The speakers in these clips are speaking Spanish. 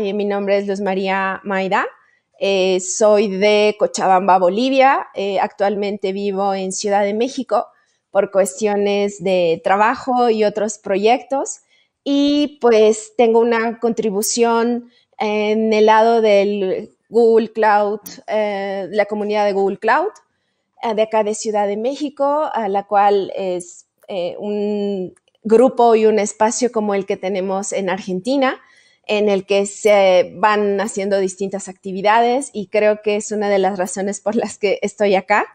Eh, mi nombre es Luz María Maida, eh, soy de Cochabamba, Bolivia, eh, actualmente vivo en Ciudad de México por cuestiones de trabajo y otros proyectos y pues tengo una contribución en el lado del Google Cloud, la comunidad de Google Cloud de acá de Ciudad de México, a la cual es un grupo y un espacio como el que tenemos en Argentina, en el que se van haciendo distintas actividades y creo que es una de las razones por las que estoy acá.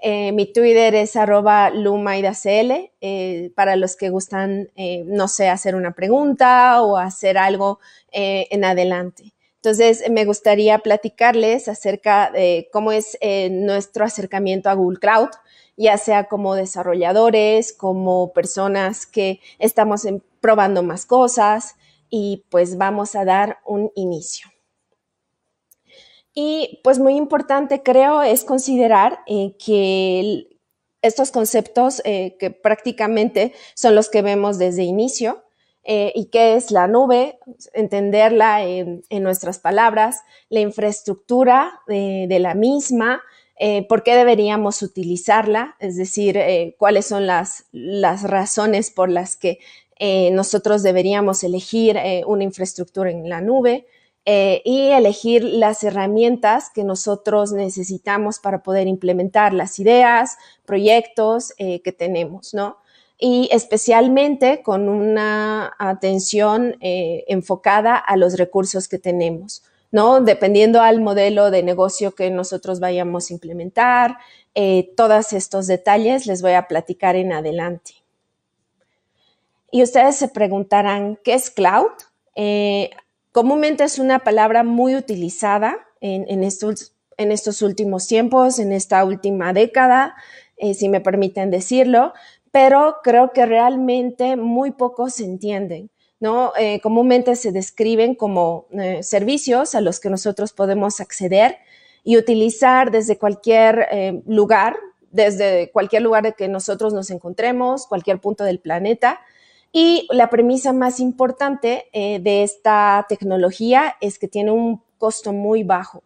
Eh, mi Twitter es arroba lumaidacl eh, para los que gustan, eh, no sé, hacer una pregunta o hacer algo en adelante. Entonces, me gustaría platicarles acerca de cómo es nuestro acercamiento a Google Cloud, ya sea como desarrolladores, como personas que estamos probando más cosas, y pues vamos a dar un inicio. Y pues muy importante creo es considerar eh, que estos conceptos eh, que prácticamente son los que vemos desde inicio eh, y qué es la nube, entenderla en, nuestras palabras, la infraestructura de la misma, por qué deberíamos utilizarla, es decir, cuáles son las, las razones por las que eh, nosotros deberíamos elegir eh, una infraestructura en la nube eh, y elegir las herramientas que nosotros necesitamos para poder implementar las ideas, proyectos que tenemos, ¿no? Y especialmente con una atención enfocada a los recursos que tenemos. ¿no? Dependiendo al modelo de negocio que nosotros vayamos a implementar, todos estos detalles les voy a platicar en adelante. Y ustedes se preguntarán, ¿qué es cloud? Eh, comúnmente es una palabra muy utilizada en, estos, últimos tiempos, en esta última década, eh, si me permiten decirlo, pero creo que realmente muy pocos se entienden. ¿no? Eh, comúnmente se describen como servicios a los que nosotros podemos acceder y utilizar desde cualquier lugar, desde cualquier lugar de que nosotros nos encontremos, cualquier punto del planeta, y la premisa más importante eh, de esta tecnología es que tiene un costo muy bajo.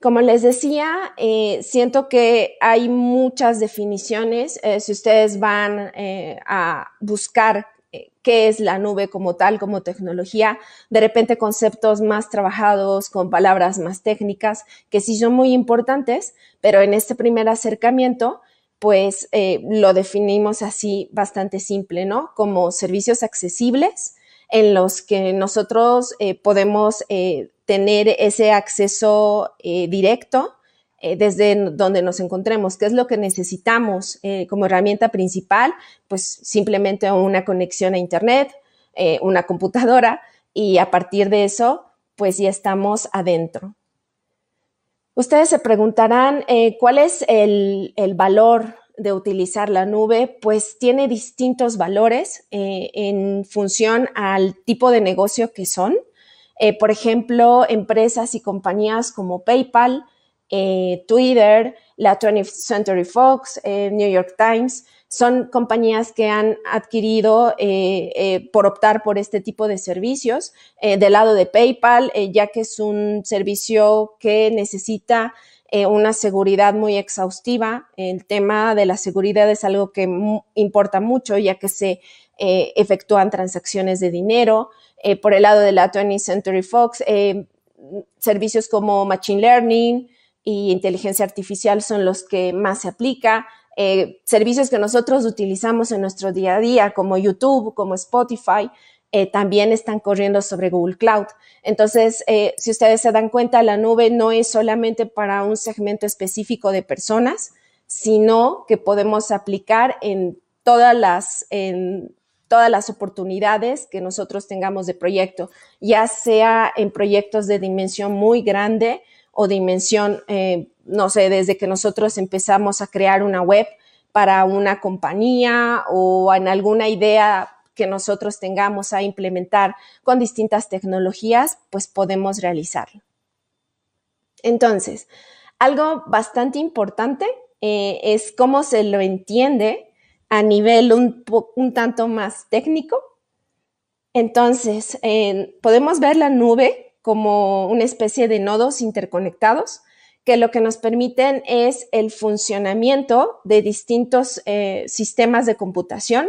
Como les decía, eh, siento que hay muchas definiciones. Eh, si ustedes van a buscar qué es la nube como tal, como tecnología, de repente conceptos más trabajados, con palabras más técnicas, que sí son muy importantes, pero en este primer acercamiento pues eh, lo definimos así bastante simple, ¿no? Como servicios accesibles en los que nosotros eh, podemos eh, tener ese acceso directo desde donde nos encontremos, qué es lo que necesitamos como herramienta principal, pues simplemente una conexión a Internet, una computadora y a partir de eso, pues ya estamos adentro. Ustedes se preguntarán eh, cuál es el, valor de utilizar la nube, pues tiene distintos valores eh, en función al tipo de negocio que son. Eh, por ejemplo, empresas y compañías como PayPal, Twitter, la 20th Century Fox, New York Times, son compañías que han adquirido eh, eh, por optar por este tipo de servicios. Eh, del lado de PayPal, ya que es un servicio que necesita una seguridad muy exhaustiva, el tema de la seguridad es algo que importa mucho, ya que se efectúan transacciones de dinero. por el lado de la 20th Century Fox, servicios como Machine Learning e inteligencia artificial son los que más se aplica. Eh, servicios que nosotros utilizamos en nuestro día a día, como YouTube, como Spotify, eh, también están corriendo sobre Google Cloud. Entonces, eh, si ustedes se dan cuenta, la nube no es solamente para un segmento específico de personas, sino que podemos aplicar en todas las, en todas las oportunidades que nosotros tengamos de proyecto, ya sea en proyectos de dimensión muy grande, o dimensión, eh, no sé, desde que nosotros empezamos a crear una web para una compañía o en alguna idea que nosotros tengamos a implementar con distintas tecnologías, pues podemos realizarlo. Entonces, algo bastante importante eh, es cómo se lo entiende a nivel un, tanto más técnico. Entonces, podemos ver la nube como una especie de nodos interconectados que lo que nos permiten es el funcionamiento de distintos eh, sistemas de computación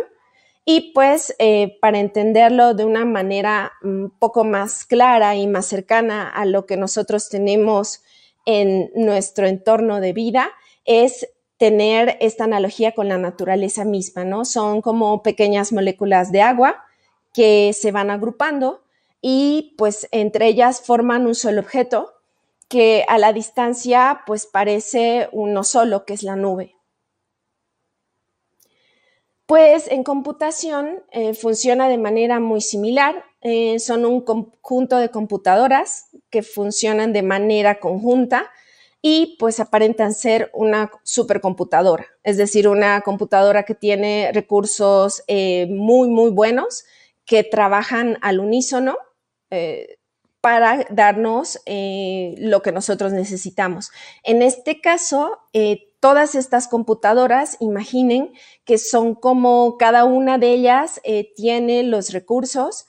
y pues eh, para entenderlo de una manera un mm, poco más clara y más cercana a lo que nosotros tenemos en nuestro entorno de vida es tener esta analogía con la naturaleza misma, ¿no? Son como pequeñas moléculas de agua que se van agrupando y pues entre ellas forman un solo objeto que a la distancia pues parece uno solo, que es la nube. Pues en computación eh, funciona de manera muy similar. Eh, son un conjunto de computadoras que funcionan de manera conjunta y pues aparentan ser una supercomputadora, es decir, una computadora que tiene recursos eh, muy, muy buenos que trabajan al unísono eh, para darnos eh, lo que nosotros necesitamos. En este caso, eh, todas estas computadoras, imaginen que son como cada una de ellas tiene los recursos,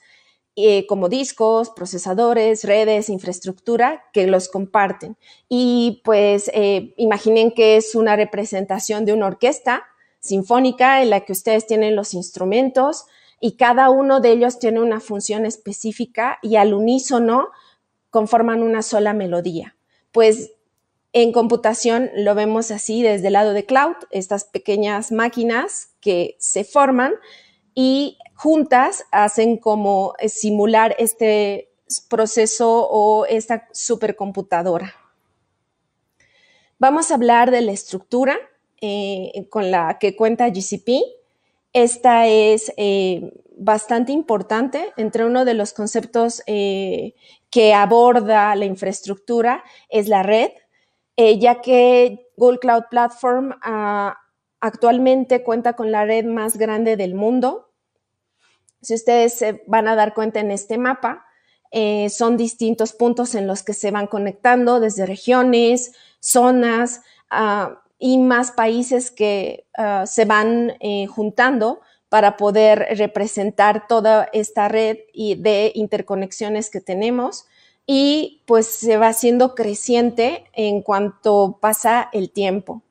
como discos, procesadores, redes, infraestructura, que los comparten. Y pues imaginen que es una representación de una orquesta sinfónica en la que ustedes tienen los instrumentos, y cada uno de ellos tiene una función específica y al unísono conforman una sola melodía. Pues en computación lo vemos así desde el lado de cloud, estas pequeñas máquinas que se forman y juntas hacen como simular este proceso o esta supercomputadora. Vamos a hablar de la estructura eh, con la que cuenta GCP esta es eh, bastante importante. Entre uno de los conceptos eh, que aborda la infraestructura es la red, eh, ya que Google Cloud Platform ah, actualmente cuenta con la red más grande del mundo. Si ustedes se van a dar cuenta en este mapa, son distintos puntos en los que se van conectando desde regiones, zonas, a ah, y más países que ah, se van eh, juntando para poder representar toda esta red y de interconexiones que tenemos y pues se va haciendo creciente en cuanto pasa el tiempo.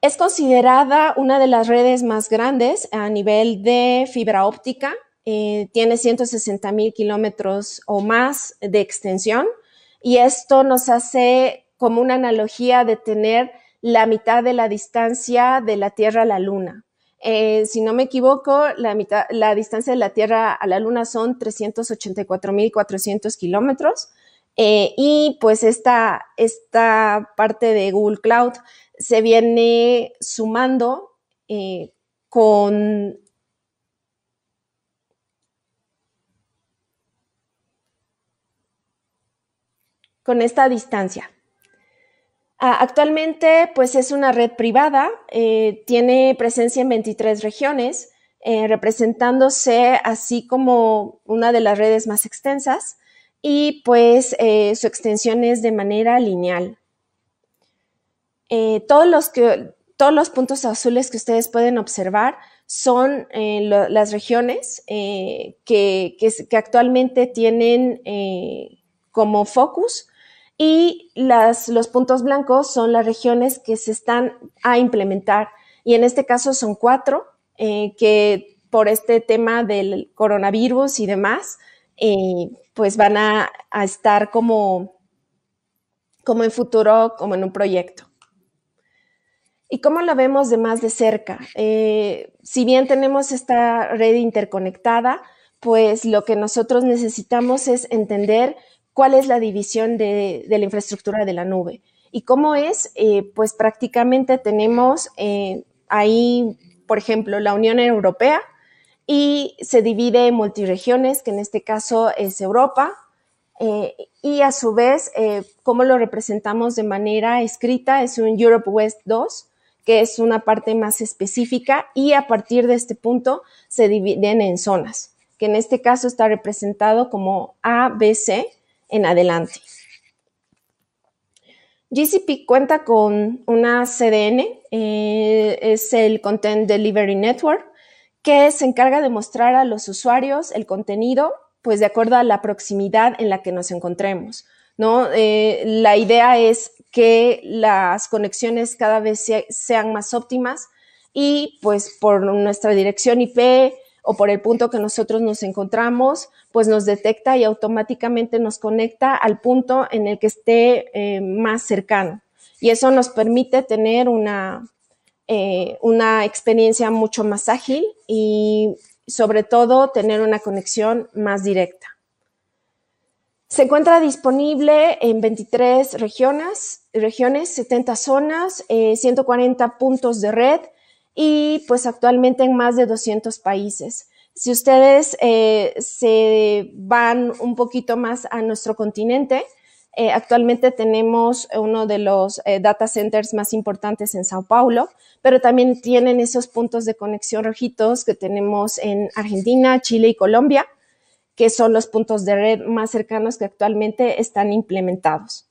Es considerada una de las redes más grandes a nivel de fibra óptica. Eh, tiene 160 mil kilómetros o más de extensión y esto nos hace como una analogía de tener la mitad de la distancia de la Tierra a la Luna. Eh, si no me equivoco, la, la distancia de la Tierra a la Luna son 384.400 kilómetros. Eh, y pues esta, esta parte de Google Cloud se viene sumando eh, con... con esta distancia. Ah, actualmente, pues es una red privada, eh, tiene presencia en 23 regiones, eh, representándose así como una de las redes más extensas y pues eh, su extensión es de manera lineal. todos, los puntos azules que ustedes pueden observar son las regiones que, actualmente tienen como focus y los puntos blancos son las regiones que se están a implementar. Y en este caso son cuatro eh, que por este tema del coronavirus y demás, eh, pues van a, estar como, como en futuro, como en un proyecto. ¿Y cómo lo vemos de más de cerca? Eh, si bien tenemos esta red interconectada, pues lo que nosotros necesitamos es entender cuál es la división de, la infraestructura de la nube. ¿Y cómo es? Eh, pues prácticamente tenemos eh, ahí, por ejemplo, la Unión Europea y se divide en multiregiones, que en este caso es Europa, eh, y a su vez, cómo lo representamos de manera escrita, es un Europe West 2, que es una parte más específica, y a partir de este punto se dividen en zonas, que en este caso está representado como ABC, en adelante. GCP cuenta con una CDN, eh, es el Content Delivery Network, que se encarga de mostrar a los usuarios el contenido, pues de acuerdo a la proximidad en la que nos encontremos. ¿no? Eh, la idea es que las conexiones cada vez sean más óptimas y pues por nuestra dirección IP o por el punto que nosotros nos encontramos, pues nos detecta y automáticamente nos conecta al punto en el que esté eh, más cercano. Y eso nos permite tener eh, una, experiencia mucho más ágil y sobre todo tener una conexión más directa. Se encuentra disponible en 23 regiones, regiones 70 zonas, 140 eh, puntos de red, y pues actualmente en más de 200 países. Si ustedes eh, se van un poquito más a nuestro continente, eh, actualmente tenemos uno de los eh, data centers más importantes en Sao Paulo, pero también tienen esos puntos de conexión rojitos que tenemos en Argentina, Chile y Colombia, que son los puntos de red más cercanos que actualmente están implementados.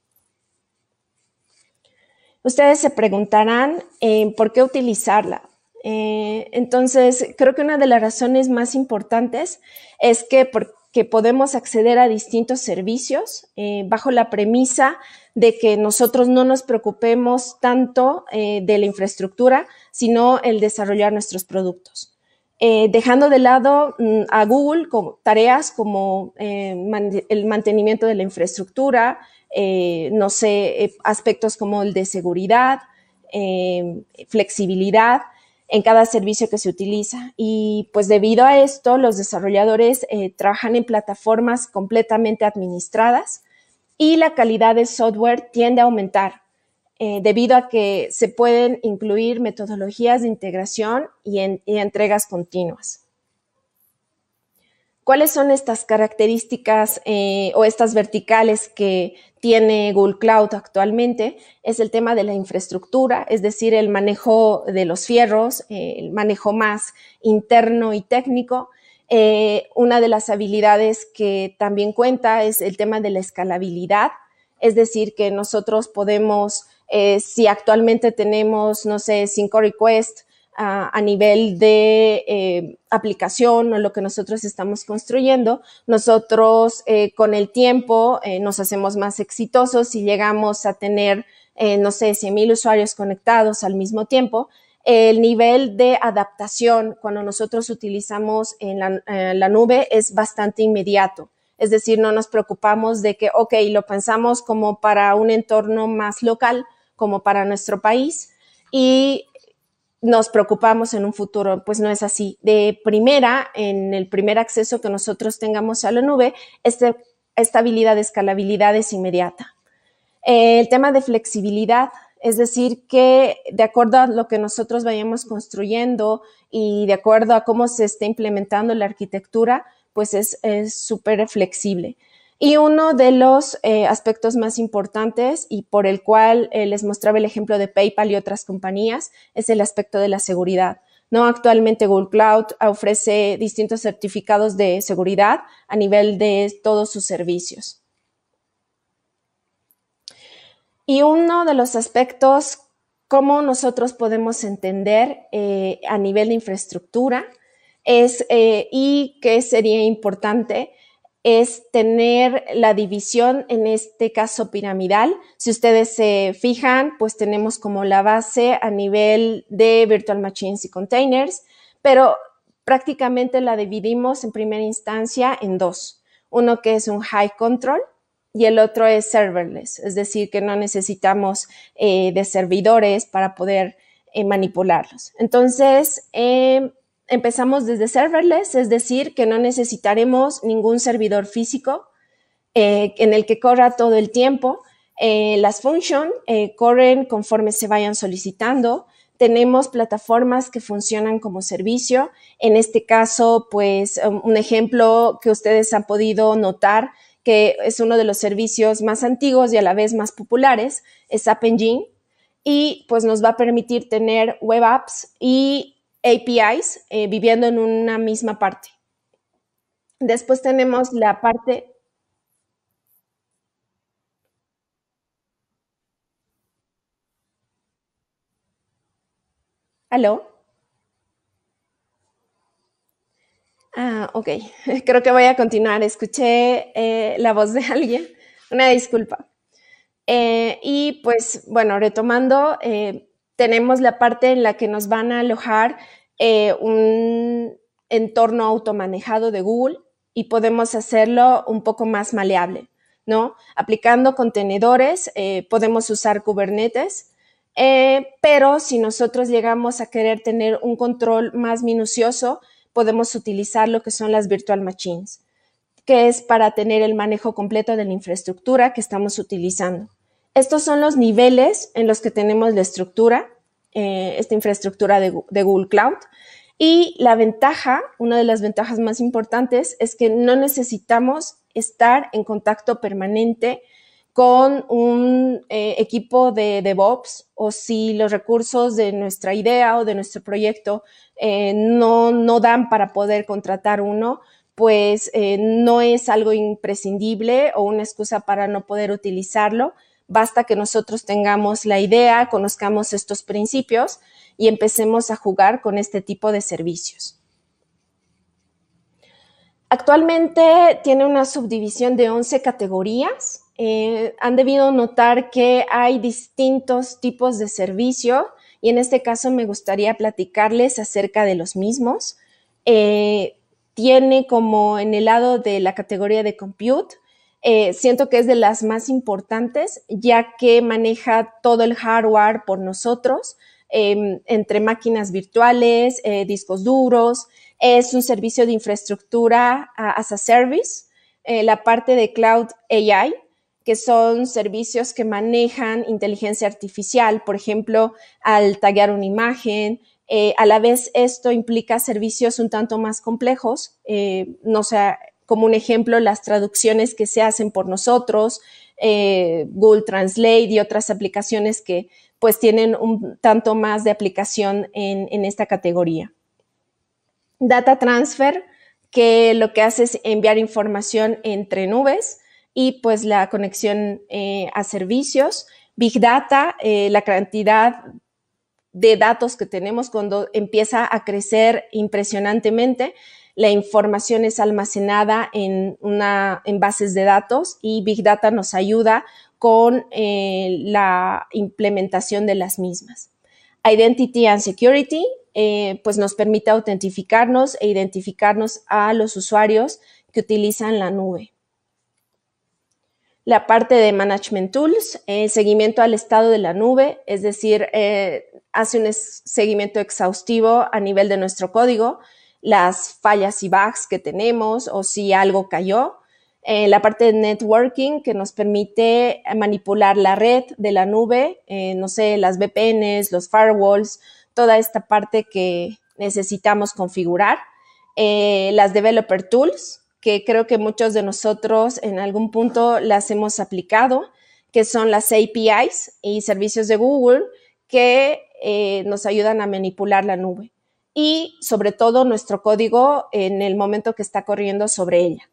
Ustedes se preguntarán eh, por qué utilizarla. Eh, entonces, creo que una de las razones más importantes es que podemos acceder a distintos servicios eh, bajo la premisa de que nosotros no nos preocupemos tanto de la infraestructura, sino el desarrollar nuestros productos. dejando de lado mm, a Google como, tareas como el mantenimiento de la infraestructura, eh, no sé, eh, aspectos como el de seguridad, eh, flexibilidad en cada servicio que se utiliza. Y pues debido a esto, los desarrolladores trabajan en plataformas completamente administradas y la calidad del software tiende a aumentar debido a que se pueden incluir metodologías de integración y entregas continuas. ¿Cuáles son estas características eh, o estas verticales que tiene Google Cloud actualmente? Es el tema de la infraestructura, es decir, el manejo de los fierros, eh, el manejo más interno y técnico. Eh, una de las habilidades que también cuenta es el tema de la escalabilidad, es decir, que nosotros podemos, si actualmente tenemos, no sé, cinco requests, a, nivel de eh, aplicación o lo que nosotros estamos construyendo, nosotros eh, con el tiempo eh, nos hacemos más exitosos y llegamos a tener, no sé, 100 mil usuarios conectados al mismo tiempo. El nivel de adaptación cuando nosotros utilizamos la, la nube es bastante inmediato. Es decir, no nos preocupamos de que, ok, lo pensamos como para un entorno más local, como para nuestro país, y nos preocupamos en un futuro, pues no es así. De primera, en el primer acceso que nosotros tengamos a la nube, este, habilidad estabilidad, escalabilidad es inmediata. el tema de flexibilidad, es decir, que de acuerdo a lo que nosotros vayamos construyendo y de acuerdo a cómo se esté implementando la arquitectura, pues es súper flexible. Y uno de los eh, aspectos más importantes y por el cual eh, les mostraba el ejemplo de PayPal y otras compañías es el aspecto de la seguridad. No, actualmente Google Cloud ofrece distintos certificados de seguridad a nivel de todos sus servicios. Y uno de los aspectos, cómo nosotros podemos entender eh, a nivel de infraestructura, es y que sería importante es tener la división, en este caso piramidal. Si ustedes se fijan, pues tenemos como la base a nivel de virtual machines y containers, pero prácticamente la dividimos en primera instancia en dos. Uno que es un high control y el otro es serverless, es decir, que no necesitamos eh, de servidores para poder eh, manipularlos. Entonces, em, empezamos desde serverless, es decir, que no necesitaremos ningún servidor físico eh, en el que corra todo el tiempo. Eh, las function eh, corren conforme se vayan solicitando. Tenemos plataformas que funcionan como servicio. En este caso, pues um, un ejemplo que ustedes han podido notar que es uno de los servicios más antiguos y a la vez más populares, es App Engine, y pues nos va a permitir tener web apps y APIs eh, viviendo en una misma parte. Después tenemos la parte... ¿Aló? Ah, ok. Creo que voy a continuar. Escuché eh, la voz de alguien. Una disculpa. Eh, y pues, bueno, retomando, tenemos la parte en la que nos van a alojar eh, un entorno automanejado de Google y podemos hacerlo un poco más maleable, ¿no? Aplicando contenedores, eh, podemos usar Kubernetes, eh, pero si nosotros llegamos a querer tener un control más minucioso, podemos utilizar lo que son las virtual machines, que es para tener el manejo completo de la infraestructura que estamos utilizando. Estos son los niveles en los que tenemos la estructura, eh, esta infraestructura de, Google Cloud. Y la ventaja, una de las ventajas más importantes, es que no necesitamos estar en contacto permanente con un eh, equipo de DevOps o si los recursos de nuestra idea o de nuestro proyecto eh, no, dan para poder contratar uno, pues no es algo imprescindible o una excusa para no poder utilizarlo. Basta que nosotros tengamos la idea, conozcamos estos principios y empecemos a jugar con este tipo de servicios. Actualmente tiene una subdivisión de 11 categorías. Eh, han debido notar que hay distintos tipos de servicio y en este caso me gustaría platicarles acerca de los mismos. Eh, tiene como en el lado de la categoría de compute eh, siento que es de las más importantes, ya que maneja todo el hardware por nosotros, em, entre máquinas virtuales, eh, discos duros, es un servicio de infraestructura ah, as a service, eh, la parte de cloud AI, que son servicios que manejan inteligencia artificial, por ejemplo, al tallar una imagen. a la vez esto implica servicios un tanto más complejos, no sea como un ejemplo las traducciones que se hacen por nosotros, eh, Google Translate y otras aplicaciones que pues tienen un tanto más de aplicación en, esta categoría. Data Transfer, que lo que hace es enviar información entre nubes y pues la conexión eh, a servicios. Big Data, eh, la cantidad de datos que tenemos cuando empieza a crecer impresionantemente, la información es almacenada en, bases de datos y Big Data nos ayuda con eh, la implementación de las mismas. Identity and Security, eh, pues nos permite autentificarnos e identificarnos a los usuarios que utilizan la nube. La parte de Management Tools, eh, seguimiento al estado de la nube, es decir, hace un seguimiento exhaustivo a nivel de nuestro código, las fallas y bugs que tenemos o si algo cayó. Eh, la parte de networking que nos permite eh, manipular la red de la nube, eh, no sé, las VPNs, los firewalls, toda esta parte que necesitamos configurar. las developer tools, que creo que muchos de nosotros en algún punto las hemos aplicado, que son las APIs y servicios de Google que nos ayudan a manipular la nube y sobre todo nuestro código en el momento que está corriendo sobre ella.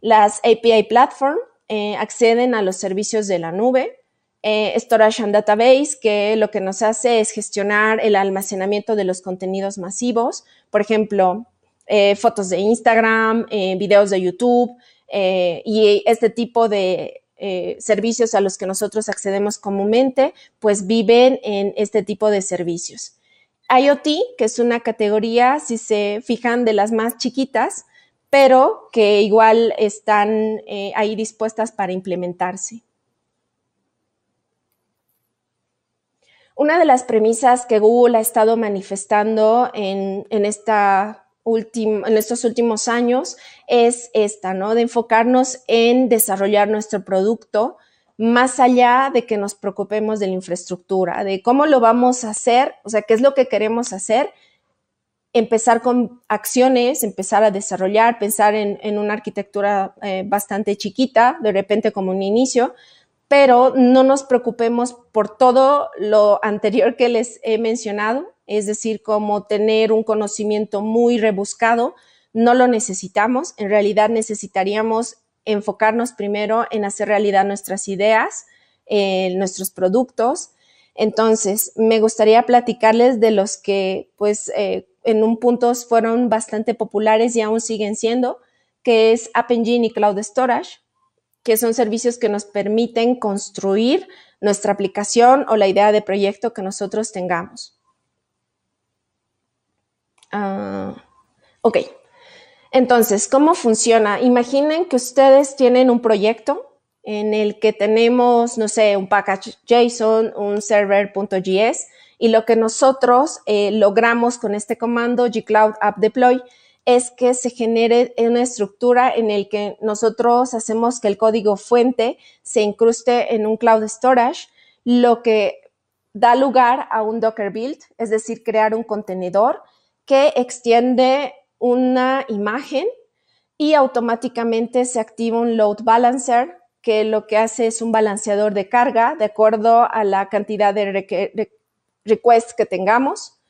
Las API Platform eh, acceden a los servicios de la nube, eh, Storage and Database, que lo que nos hace es gestionar el almacenamiento de los contenidos masivos, por ejemplo, eh, fotos de Instagram, videos de YouTube y este tipo de servicios a los que nosotros accedemos comúnmente, pues viven en este tipo de servicios. IoT, que es una categoría, si se fijan, de las más chiquitas, pero que igual están eh, ahí dispuestas para implementarse. Una de las premisas que Google ha estado manifestando en, esta en estos últimos años es esta, ¿no? De enfocarnos en desarrollar nuestro producto más allá de que nos preocupemos de la infraestructura, de cómo lo vamos a hacer, o sea, qué es lo que queremos hacer, empezar con acciones, empezar a desarrollar, pensar en, una arquitectura eh, bastante chiquita, de repente como un inicio, pero no nos preocupemos por todo lo anterior que les he mencionado, es decir, como tener un conocimiento muy rebuscado, no lo necesitamos, en realidad necesitaríamos enfocarnos primero en hacer realidad nuestras ideas, eh, nuestros productos. Entonces, me gustaría platicarles de los que, pues, eh, en un punto fueron bastante populares y aún siguen siendo, que es App Engine y Cloud Storage, que son servicios que nos permiten construir nuestra aplicación o la idea de proyecto que nosotros tengamos. Ah, ok, entonces, ¿cómo funciona? Imaginen que ustedes tienen un proyecto en el que tenemos, no sé, un package JSON, un server.js, y lo que nosotros eh, logramos con este comando gcloud app deploy es que se genere una estructura en el que nosotros hacemos que el código fuente se incruste en un cloud storage, lo que da lugar a un Docker build, es decir, crear un contenedor que extiende una imagen y automáticamente se activa un load balancer que lo que hace es un balanceador de carga de acuerdo a la cantidad de, requests que tengamos.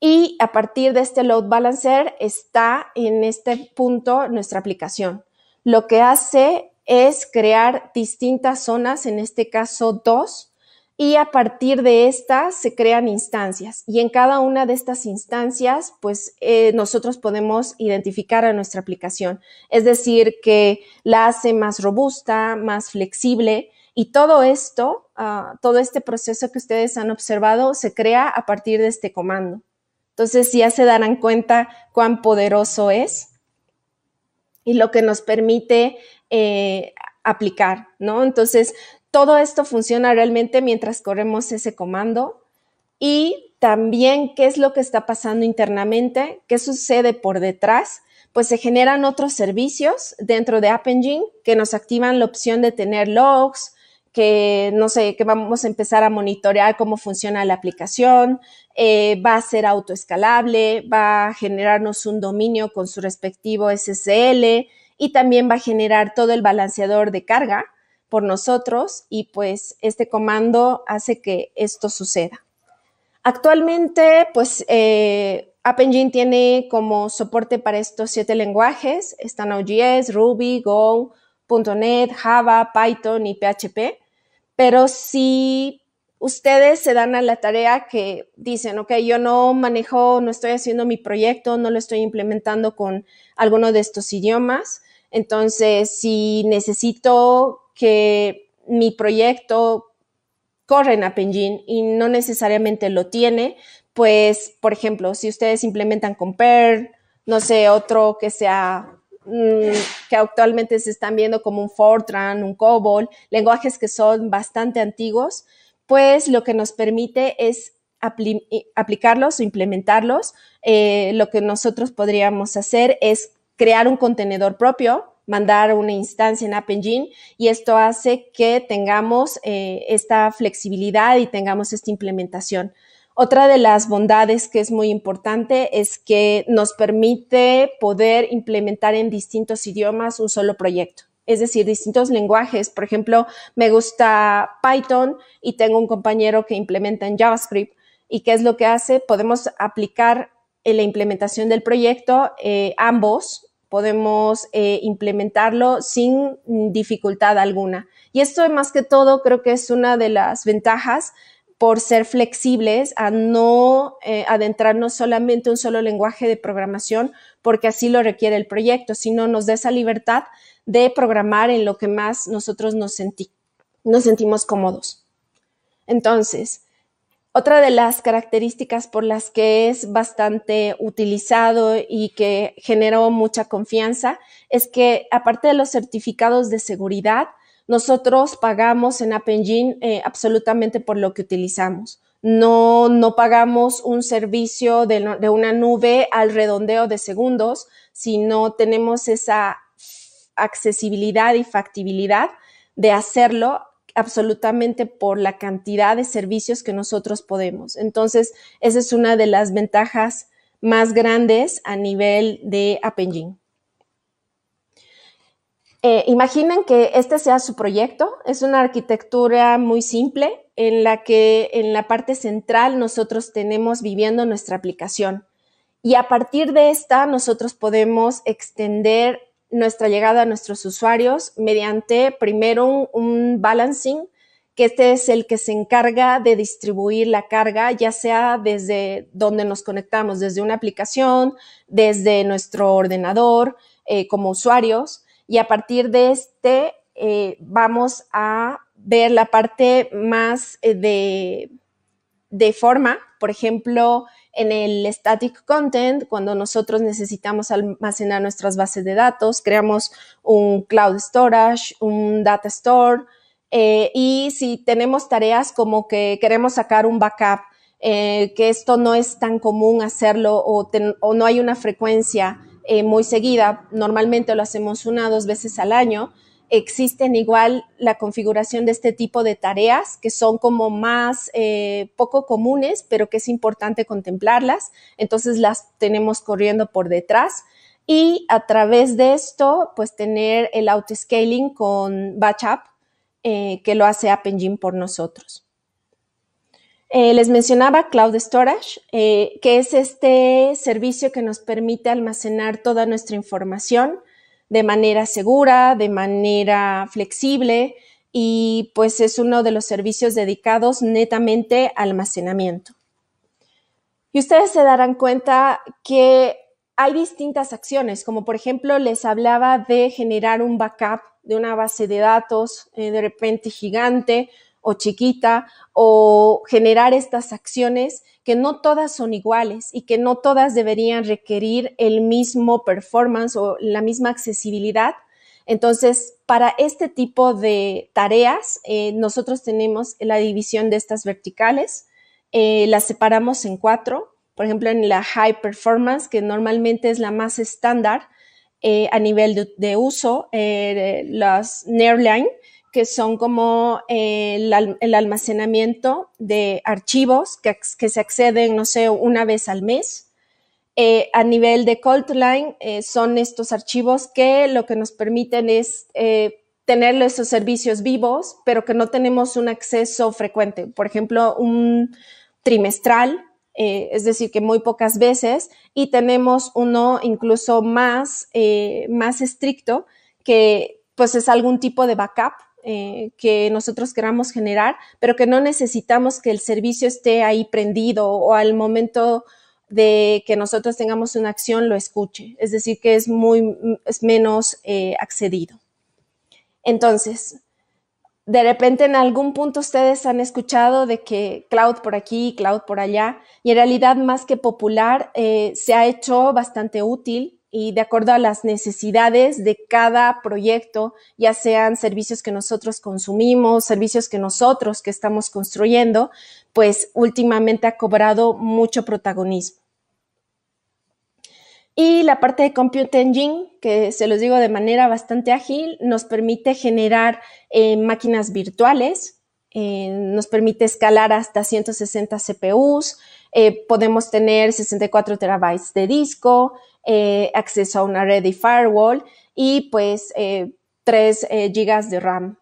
Y a partir de este load balancer está en este punto nuestra aplicación. Lo que hace es crear distintas zonas, en este caso dos, y a partir de estas se crean instancias y en cada una de estas instancias pues eh, nosotros podemos identificar a nuestra aplicación, es decir, que la hace más robusta, más flexible y todo esto, ah, todo este proceso que ustedes han observado se crea a partir de este comando. Entonces ya se darán cuenta cuán poderoso es y lo que nos permite eh, aplicar, ¿no? Entonces, todo esto funciona realmente mientras corremos ese comando y también qué es lo que está pasando internamente, qué sucede por detrás, pues se generan otros servicios dentro de App Engine que nos activan la opción de tener logs, que no sé, que vamos a empezar a monitorear cómo funciona la aplicación, eh, va a ser autoescalable, va a generarnos un dominio con su respectivo SSL y también va a generar todo el balanceador de carga por nosotros y pues este comando hace que esto suceda. Actualmente, pues App eh, Engine tiene como soporte para estos siete lenguajes, están OGS, Ruby, Go, .NET, Java, Python y PHP, pero si ustedes se dan a la tarea que dicen, ok, yo no manejo, no estoy haciendo mi proyecto, no lo estoy implementando con alguno de estos idiomas, entonces si necesito que mi proyecto corre en App Engine y no necesariamente lo tiene, pues, por ejemplo, si ustedes implementan Compare, no sé, otro que sea mm, que actualmente se están viendo como un Fortran, un COBOL, lenguajes que son bastante antiguos, pues lo que nos permite es aplicarlos o implementarlos. Eh, lo que nosotros podríamos hacer es crear un contenedor propio mandar una instancia en App Engine y esto hace que tengamos eh, esta flexibilidad y tengamos esta implementación. Otra de las bondades que es muy importante es que nos permite poder implementar en distintos idiomas un solo proyecto es decir, distintos lenguajes. Por ejemplo, me gusta Python y tengo un compañero que implementa en JavaScript. ¿Y qué es lo que hace? Podemos aplicar en la implementación del proyecto eh, ambos podemos eh, implementarlo sin mm, dificultad alguna. Y esto más que todo creo que es una de las ventajas por ser flexibles, a no eh, adentrarnos solamente un solo lenguaje de programación, porque así lo requiere el proyecto, sino nos da esa libertad de programar en lo que más nosotros nos sentimos cómodos. Entonces, otra de las características por las que es bastante utilizado y que generó mucha confianza es que aparte de los certificados de seguridad, nosotros pagamos en App Engine eh, absolutamente por lo que utilizamos. No, no pagamos un servicio de, de, una nube al redondeo de segundos, sino tenemos esa accesibilidad y factibilidad de hacerlo absolutamente por la cantidad de servicios que nosotros podemos. Entonces, esa es una de las ventajas más grandes a nivel de App eh, imaginen que este sea su proyecto. Es una arquitectura muy simple en la que en la parte central nosotros tenemos viviendo nuestra aplicación. Y a partir de esta nosotros podemos extender nuestra llegada a nuestros usuarios mediante primero un, balancing, que este es el que se encarga de distribuir la carga, ya sea desde donde nos conectamos, desde una aplicación, desde nuestro ordenador, eh, como usuarios, y a partir de este eh, vamos a ver la parte más eh, de, de forma, por ejemplo, en el static content, cuando nosotros necesitamos almacenar nuestras bases de datos, creamos un cloud storage, un data store, eh, y si tenemos tareas como que queremos sacar un backup, eh, que esto no es tan común hacerlo o, no hay una frecuencia eh, muy seguida, normalmente lo hacemos una o dos veces al año, Existen igual la configuración de este tipo de tareas que son como más eh, poco comunes, pero que es importante contemplarlas. Entonces las tenemos corriendo por detrás y a través de esto, pues tener el auto-scaling con Batch App, eh, que lo hace App Engine por nosotros. Eh, les mencionaba Cloud Storage, que es este servicio que nos permite almacenar toda nuestra información de manera segura, de manera flexible y pues es uno de los servicios dedicados netamente al almacenamiento. Y ustedes se darán cuenta que hay distintas acciones, como por ejemplo les hablaba de generar un backup de una base de datos eh, de repente gigante o chiquita o generar estas acciones que no todas son iguales y que no todas deberían requerir el mismo performance o la misma accesibilidad. Entonces, para este tipo de tareas, eh, nosotros tenemos la división de estas verticales, eh, las separamos en cuatro. Por ejemplo, en la high performance, que normalmente es la más estándar eh, a nivel de, uso, las Nearline, que son como eh, el, almacenamiento de archivos que, que, se acceden, no sé, una vez al mes. Eh, a nivel de Coldline eh, son estos archivos que lo que nos permiten es tener esos servicios vivos, pero que no tenemos un acceso frecuente. Por ejemplo, un trimestral, es decir, que muy pocas veces, y tenemos uno incluso más, más estricto, que pues es algún tipo de backup eh, que nosotros queramos generar, pero que no necesitamos que el servicio esté ahí prendido o al momento de que nosotros tengamos una acción lo escuche. Es decir, que es, muy, menos eh, accedido. Entonces, de repente en algún punto ustedes han escuchado de que cloud por aquí, cloud por allá, y en realidad más que popular, eh, se ha hecho bastante útil y de acuerdo a las necesidades de cada proyecto, ya sean servicios que nosotros consumimos, servicios que nosotros que estamos construyendo, pues últimamente ha cobrado mucho protagonismo. Y la parte de Compute Engine, que se los digo de manera bastante ágil, nos permite generar eh, máquinas virtuales, eh, nos permite escalar hasta 160 CPUs, eh, podemos tener 64 terabytes de disco, eh, acceso a una red firewall y pues 3 eh, eh, GB de RAM.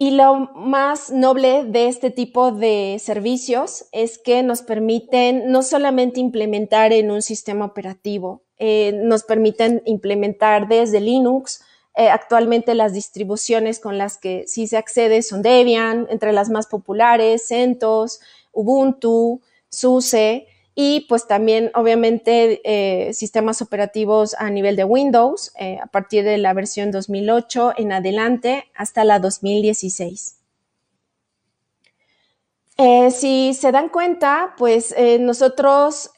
Y lo más noble de este tipo de servicios es que nos permiten no solamente implementar en un sistema operativo, nos permiten implementar desde Linux. actualmente las distribuciones con las que sí se accede son Debian, entre las más populares, CentOS, Ubuntu, SUSE y pues también obviamente eh, sistemas operativos a nivel de Windows eh, a partir de la versión 2008 en adelante hasta la 2016. Eh, si se dan cuenta, pues nosotros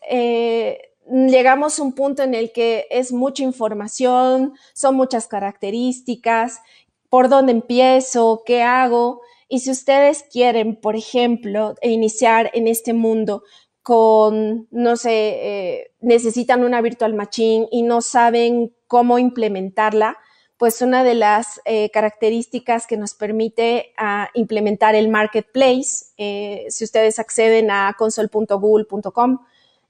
llegamos a un punto en el que es mucha información, son muchas características, por dónde empiezo, qué hago. Y si ustedes quieren, por ejemplo, iniciar en este mundo, con, no sé, eh, necesitan una virtual machine y no saben cómo implementarla, pues una de las eh, características que nos permite ah, implementar el marketplace, eh, si ustedes acceden a console.google.com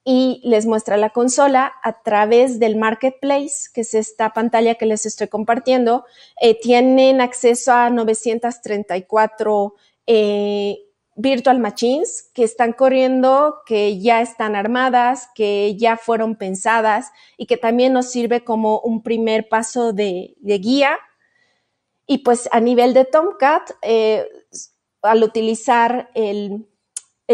y les muestra la consola a través del marketplace, que es esta pantalla que les estoy compartiendo, tienen acceso a 934 virtual machines que están corriendo, que ya están armadas, que ya fueron pensadas y que también nos sirve como un primer paso de, guía. Y pues a nivel de Tomcat, eh, al utilizar el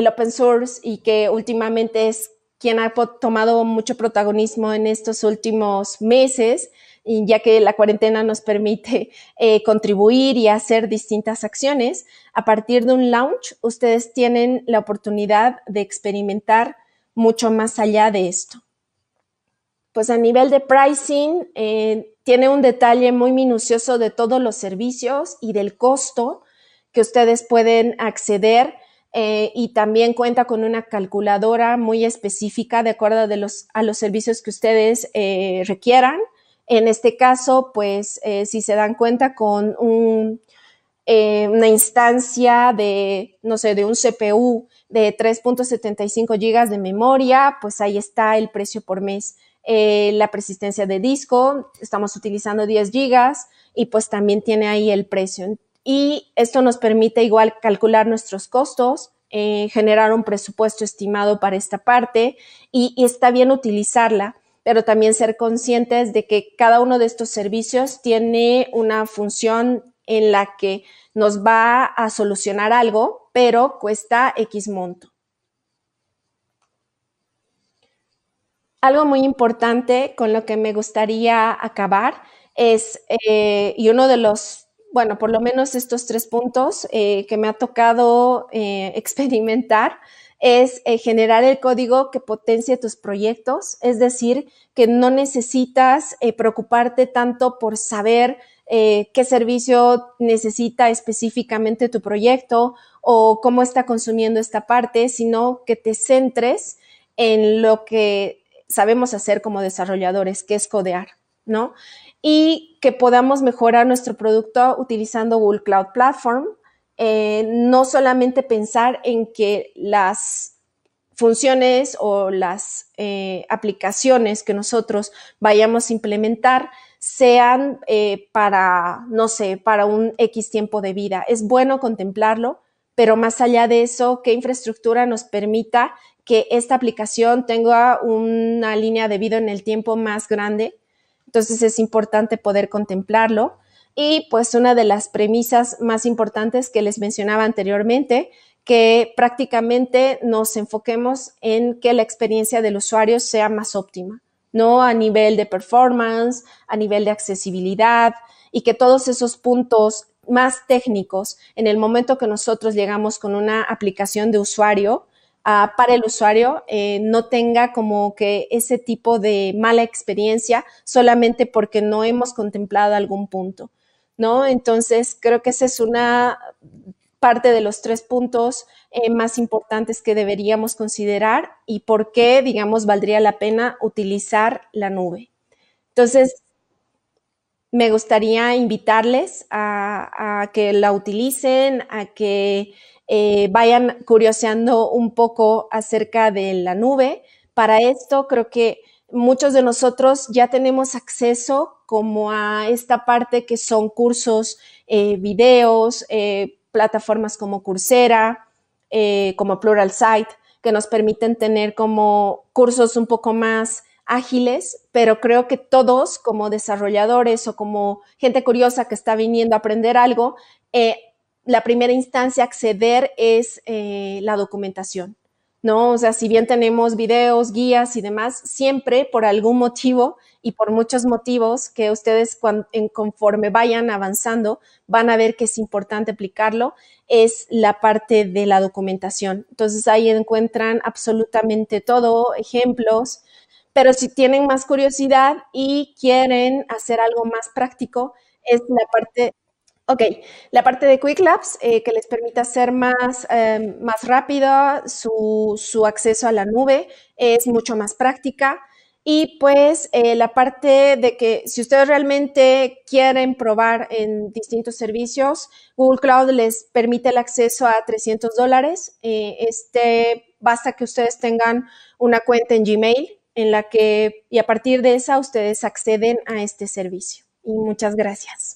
open source y que últimamente es quien ha tomado mucho protagonismo en estos últimos meses, ya que la cuarentena nos permite eh, contribuir y hacer distintas acciones, a partir de un launch ustedes tienen la oportunidad de experimentar mucho más allá de esto. Pues a nivel de pricing, eh, tiene un detalle muy minucioso de todos los servicios y del costo que ustedes pueden acceder eh, y también cuenta con una calculadora muy específica de acuerdo a los servicios que ustedes requieran. En este caso, pues eh, si se dan cuenta con eh, una instancia de, no sé, de un CPU de 3.75 GB de memoria, pues ahí está el precio por mes. Eh, la persistencia de disco, estamos utilizando 10 GB y pues también tiene ahí el precio. Y esto nos permite igual calcular nuestros costos, generar un presupuesto estimado para esta parte y está bien utilizarla pero también ser conscientes de que cada uno de estos servicios tiene una función en la que nos va a solucionar algo, pero cuesta X monto. Algo muy importante con lo que me gustaría acabar es, eh, y uno de los, bueno, por lo menos estos tres puntos eh, que me ha tocado eh, experimentar, es eh, generar el código que potencie tus proyectos, es decir, que no necesitas eh, preocuparte tanto por saber eh, qué servicio necesita específicamente tu proyecto o cómo está consumiendo esta parte, sino que te centres en lo que sabemos hacer como desarrolladores, que es codear, ¿no? Y que podamos mejorar nuestro producto utilizando Google Cloud Platform, eh, no solamente pensar en que las funciones o las eh, aplicaciones que nosotros vayamos a implementar sean eh, para, no sé, para un X tiempo de vida. Es bueno contemplarlo, pero más allá de eso, ¿qué infraestructura nos permita que esta aplicación tenga una línea de vida en el tiempo más grande? Entonces es importante poder contemplarlo. Y pues una de las premisas más importantes que les mencionaba anteriormente, que prácticamente nos enfoquemos en que la experiencia del usuario sea más óptima, ¿no? A nivel de performance, a nivel de accesibilidad y que todos esos puntos más técnicos, en el momento que nosotros llegamos con una aplicación de usuario, ah, para el usuario eh, no tenga como que ese tipo de mala experiencia solamente porque no hemos contemplado algún punto. Entonces, creo que esa es una parte de los tres puntos eh, más importantes que deberíamos considerar y por qué, digamos, valdría la pena utilizar la nube. Entonces, me gustaría invitarles a, que la utilicen, a que eh, vayan curioseando un poco acerca de la nube. Para esto, creo que muchos de nosotros ya tenemos acceso como a esta parte que son cursos, eh, videos, eh, plataformas como Coursera, eh, como como Pluralsight, que nos permiten tener como cursos un poco más ágiles, pero creo que todos como desarrolladores o como gente curiosa que está viniendo a aprender algo, la primera instancia acceder es la documentación ¿no? O sea, si bien tenemos videos, guías y demás, siempre por algún motivo y por muchos motivos que ustedes conforme vayan avanzando van a ver que es importante aplicarlo, es la parte de la documentación. Entonces ahí encuentran absolutamente todo, ejemplos, pero si tienen más curiosidad y quieren hacer algo más práctico, es la parte Ok, la parte de Quick Labs eh, que les permite hacer más, em, rápido su, acceso a la nube, es mucho más práctica. Y pues eh, la parte de que si ustedes realmente quieren probar en distintos servicios, Google Cloud les permite el acceso a 300 dólares. Eh, este, basta que ustedes tengan una cuenta en Gmail en la que, y a partir de esa, ustedes acceden a este servicio. Y muchas gracias.